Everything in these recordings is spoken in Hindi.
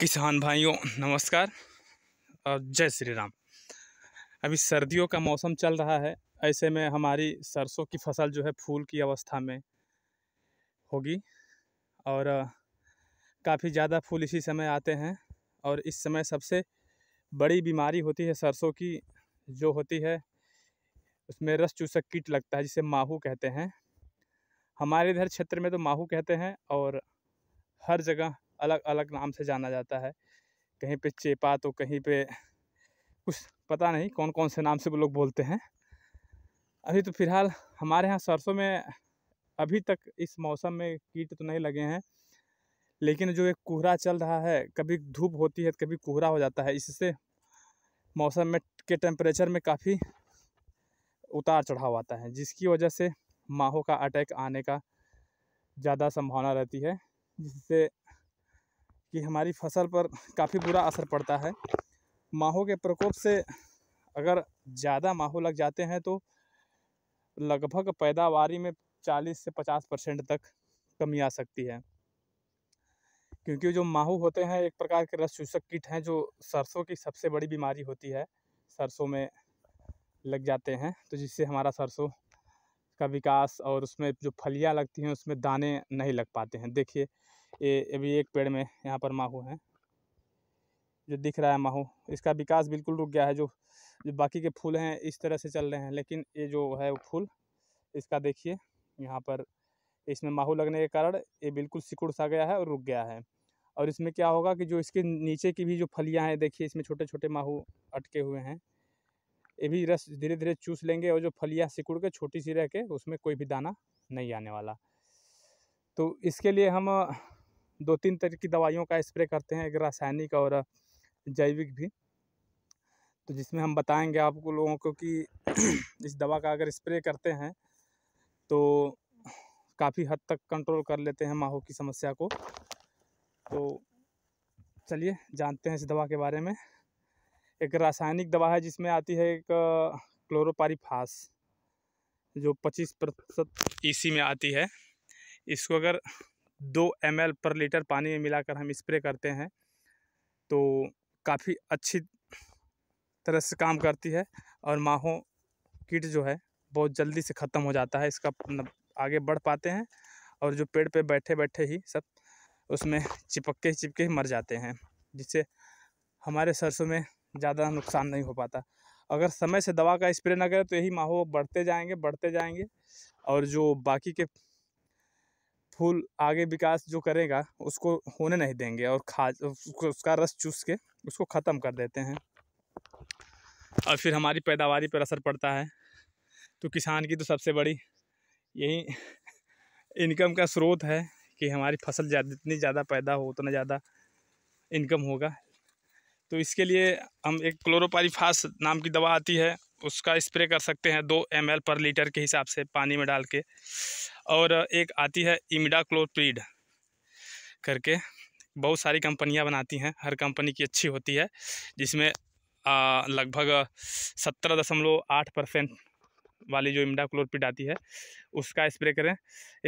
किसान भाइयों नमस्कार और जय श्री राम अभी सर्दियों का मौसम चल रहा है ऐसे में हमारी सरसों की फसल जो है फूल की अवस्था में होगी और काफ़ी ज़्यादा फूल इसी समय आते हैं और इस समय सबसे बड़ी बीमारी होती है सरसों की जो होती है उसमें रस चूसक कीट लगता है जिसे माहू कहते हैं हमारे इधर क्षेत्र में तो माहू कहते हैं और हर जगह अलग अलग नाम से जाना जाता है कहीं पे चेपा तो कहीं पे कुछ पता नहीं कौन कौन से नाम से वो लोग बोलते हैं अभी तो फिलहाल हमारे यहाँ सरसों में अभी तक इस मौसम में कीट तो नहीं लगे हैं लेकिन जो एक कोहरा चल रहा है कभी धूप होती है तो कभी कोहरा हो जाता है इससे मौसम में के टेम्परेचर में काफ़ी उतार चढ़ाव आता है जिसकी वजह से माहों का अटैक आने का ज़्यादा संभावना रहती है जिससे कि हमारी फसल पर काफ़ी बुरा असर पड़ता है माहों के प्रकोप से अगर ज़्यादा माहू लग जाते हैं तो लगभग पैदावारी में 40 से 50 परसेंट तक कमी आ सकती है क्योंकि जो माहू होते हैं एक प्रकार के रस चूसक कीट हैं जो सरसों की सबसे बड़ी बीमारी होती है सरसों में लग जाते हैं तो जिससे हमारा सरसों का विकास और उसमें जो फलियाँ लगती हैं उसमें दाने नहीं लग पाते हैं देखिए ये अभी एक पेड़ में यहाँ पर माहू हैं जो दिख रहा है माहू इसका विकास बिल्कुल रुक गया है जो जो बाकी के फूल हैं इस तरह से चल रहे हैं लेकिन ये जो है वो फूल इसका देखिए यहाँ पर इसमें माहू लगने के कारण ये बिल्कुल सिकुड़ सा गया है और रुक गया है और इसमें क्या होगा कि जो इसके नीचे की भी जो फलियाँ हैं देखिए इसमें छोटे छोटे माहू अटके हुए हैं ये भी रस धीरे धीरे चूस लेंगे और जो फलियाँ सिकुड़ के छोटी सी रह के उसमें कोई भी दाना नहीं आने वाला तो इसके लिए हम दो तीन तरह की दवाइयों का स्प्रे करते हैं एक रासायनिक और जैविक भी तो जिसमें हम बताएंगे आपको लोगों को कि इस दवा का अगर स्प्रे करते हैं तो काफ़ी हद तक कंट्रोल कर लेते हैं माहू की समस्या को तो चलिए जानते हैं इस दवा के बारे में एक रासायनिक दवा है जिसमें आती है एक क्लोरोपारीफास जो 25 प्रतिशत ई e में आती है इसको अगर दो एम पर लीटर पानी में मिलाकर हम स्प्रे करते हैं तो काफ़ी अच्छी तरह से काम करती है और माहों कीट जो है बहुत जल्दी से ख़त्म हो जाता है इसका मतलब आगे बढ़ पाते हैं और जो पेड़ पे बैठे बैठे ही सब उसमें चिपक के चिपके ही मर जाते हैं जिससे हमारे सरसों में ज़्यादा नुकसान नहीं हो पाता अगर समय से दवा का स्प्रे ना करें तो यही माहो बढ़ते जाएंगे बढ़ते जाएंगे और जो बाकी के फूल आगे विकास जो करेगा उसको होने नहीं देंगे और खा उसका रस चूस के उसको ख़त्म कर देते हैं और फिर हमारी पैदावार पर असर पड़ता है तो किसान की तो सबसे बड़ी यही इनकम का स्रोत है कि हमारी फसल ज़्यादा जितनी ज़्यादा पैदा हो उतना ज़्यादा इनकम होगा तो इसके लिए हम एक क्लोरोपारीफास नाम की दवा आती है उसका स्प्रे कर सकते हैं दो एम पर लीटर के हिसाब से पानी में डाल के और एक आती है इमिडा क्लोप्रीड करके बहुत सारी कंपनियां बनाती हैं हर कंपनी की अच्छी होती है जिसमें लगभग सत्रह दशमलव आठ परसेंट वाली जो इमडा क्लोरपिड आती है उसका स्प्रे करें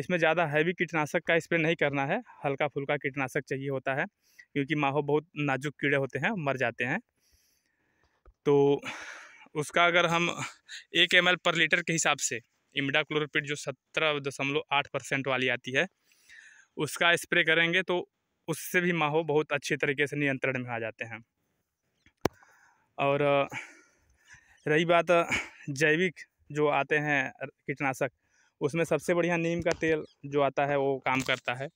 इसमें ज़्यादा हैवी कीटनाशक का स्प्रे नहीं करना है हल्का फुल्का कीटनाशक चाहिए होता है क्योंकि माहो बहुत नाजुक कीड़े होते हैं मर जाते हैं तो उसका अगर हम एक एम पर लीटर के हिसाब से इमडा क्लोरोपिड जो सत्रह दशमलव आठ परसेंट वाली आती है उसका स्प्रे करेंगे तो उससे भी माहो बहुत अच्छे तरीके से नियंत्रण में आ जाते हैं और रही बात जैविक जो आते हैं कीटनाशक उसमें सबसे बढ़िया नीम का तेल जो आता है वो काम करता है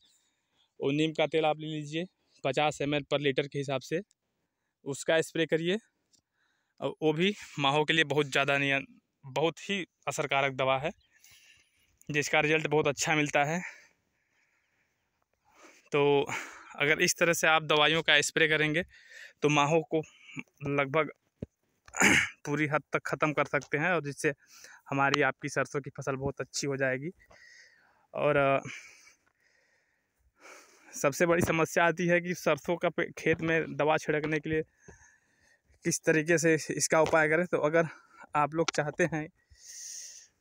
वो नीम का तेल आप ले लीजिए पचास एम पर लीटर के हिसाब से उसका स्प्रे करिए वो भी माहों के लिए बहुत ज़्यादा नहीं बहुत ही असरकारक दवा है जिसका रिज़ल्ट बहुत अच्छा मिलता है तो अगर इस तरह से आप दवाइयों का स्प्रे करेंगे तो माहों को लगभग पूरी हद तक ख़त्म कर सकते हैं और जिससे हमारी आपकी सरसों की फसल बहुत अच्छी हो जाएगी और सबसे बड़ी समस्या आती है कि सरसों का खेत में दवा छिड़कने के लिए किस तरीके से इसका उपाय करें तो अगर आप लोग चाहते हैं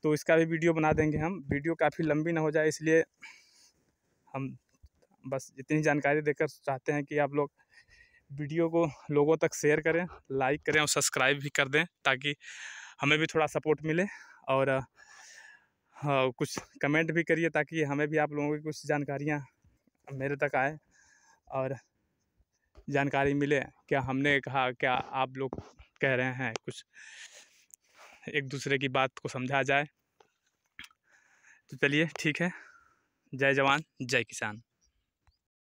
तो इसका भी वीडियो बना देंगे हम वीडियो काफ़ी लंबी ना हो जाए इसलिए हम बस इतनी जानकारी देकर चाहते हैं कि आप लोग वीडियो को लोगों तक शेयर करें लाइक करें और सब्सक्राइब भी कर दें ताकि हमें भी थोड़ा सपोर्ट मिले और आ, हाँ, आ, कुछ कमेंट भी करिए ताकि हमें भी आप लोगों की कुछ जानकारियाँ मेरे तक आए और जानकारी मिले क्या हमने कहा क्या आप लोग कह रहे हैं कुछ एक दूसरे की बात को समझा जाए तो चलिए ठीक है जय जवान जय किसान